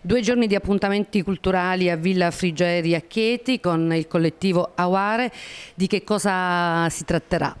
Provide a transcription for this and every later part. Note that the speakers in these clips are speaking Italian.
Due giorni di appuntamenti culturali a Villa Frigeri a Chieti con il collettivo Aware. Di che cosa si tratterà?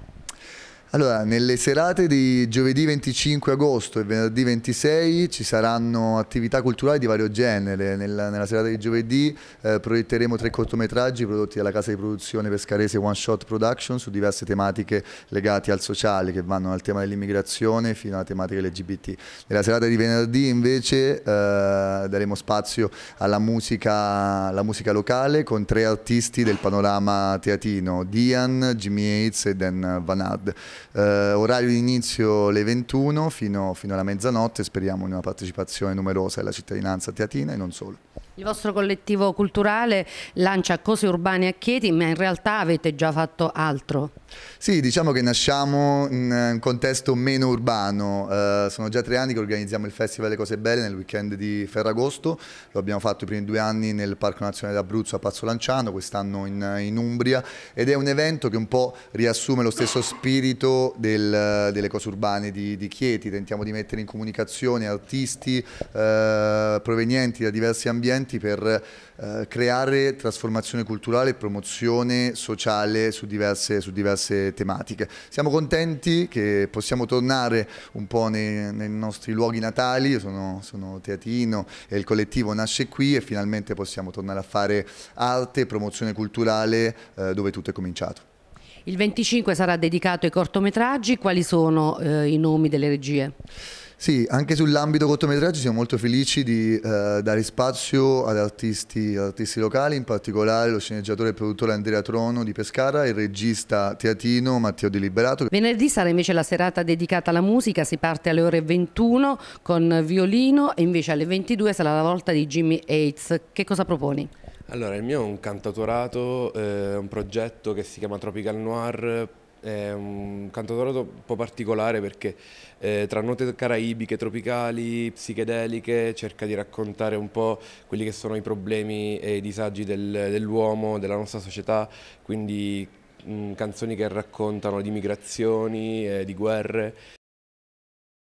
Allora, nelle serate di giovedì 25 agosto e venerdì 26 ci saranno attività culturali di vario genere. Nella, nella serata di giovedì eh, proietteremo tre cortometraggi prodotti dalla casa di produzione pescarese One Shot Production su diverse tematiche legate al sociale, che vanno dal tema dell'immigrazione fino alla tematica LGBT. Nella serata di venerdì invece eh, daremo spazio alla musica, alla musica, locale con tre artisti del panorama teatino, Dian, Jimmy Hates e Dan Van Hard. Eh, orario di inizio le 21 fino, fino alla mezzanotte, speriamo in una partecipazione numerosa della cittadinanza teatina e non solo. Il vostro collettivo culturale lancia cose urbane a Chieti, ma in realtà avete già fatto altro. Sì, diciamo che nasciamo in eh, un contesto meno urbano, eh, sono già tre anni che organizziamo il Festival delle Cose Belle nel weekend di Ferragosto, lo abbiamo fatto i primi due anni nel Parco Nazionale d'Abruzzo a Pazzo Lanciano, quest'anno in, in, Umbria ed è un evento che un po' riassume lo stesso spirito del, delle cose urbane di, di, Chieti, tentiamo di mettere in comunicazione artisti eh, provenienti da diversi ambienti per eh, creare trasformazione culturale e promozione sociale su diverse, su diverse diverse tematiche. Siamo contenti che possiamo tornare un po' nei, nei nostri luoghi natali, io sono, sono teatrino e il collettivo nasce qui e finalmente possiamo tornare a fare arte e promozione culturale eh, dove tutto è cominciato. Il 25 sarà dedicato ai cortometraggi, quali sono eh, i nomi delle regie? Sì, anche sull'ambito cortometraggio siamo molto felici di eh, dare spazio ad artisti, ad artisti, locali, in particolare lo sceneggiatore e produttore Andrea Trono di Pescara e il regista teatino Matteo Di Liberato. Venerdì sarà invece la serata dedicata alla musica, si parte alle ore 21 con violino e invece alle 22 sarà la volta di Jimmy Hates. Che cosa proponi? Allora, il mio è un cantautorato, eh, un progetto che si chiama Tropical Noir è un cantautorato un po' particolare perché eh, tra note caraibiche, tropicali, psichedeliche cerca di raccontare un po' quelli che sono i problemi e i disagi del, dell'uomo, della nostra società, quindi mh, mm, canzoni che raccontano di migrazioni, eh, di guerre